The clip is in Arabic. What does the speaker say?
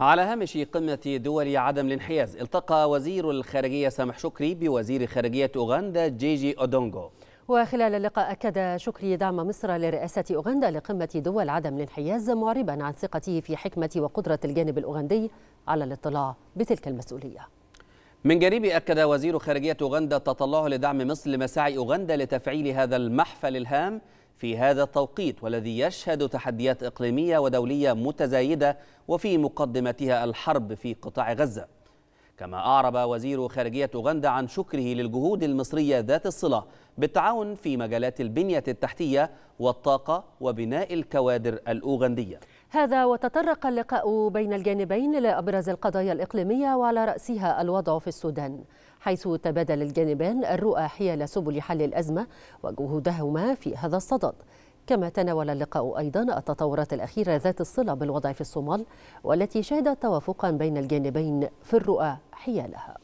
على هامش قمة دول عدم الانحياز التقى وزير الخارجية سامح شكري بوزير خارجية أوغندا جيجي أودونغو وخلال اللقاء أكد شكري دعم مصر لرئاسة أوغندا لقمة دول عدم الانحياز معربا عن ثقته في حكمة وقدرة الجانب الأوغندي على الاطلاع بتلك المسؤولية من جانبه أكد وزير خارجية أوغندا تطلعه لدعم مصر لمساعي أوغندا لتفعيل هذا المحفل الهام في هذا التوقيت والذي يشهد تحديات إقليمية ودولية متزايدة وفي مقدمتها الحرب في قطاع غزة كما أعرب وزير خارجية أوغندا عن شكره للجهود المصرية ذات الصلة بالتعاون في مجالات البنية التحتية والطاقة وبناء الكوادر الأوغندية هذا وتطرق اللقاء بين الجانبين لأبرز القضايا الإقليمية وعلى رأسها الوضع في السودان حيث تبادل الجانبان الرؤى حيال سبل حل الأزمة وجهودهما في هذا الصدد كما تناول اللقاء أيضا التطورات الأخيرة ذات الصلة بالوضع في الصومال والتي شهدت توافقا بين الجانبين في الرؤى حيالها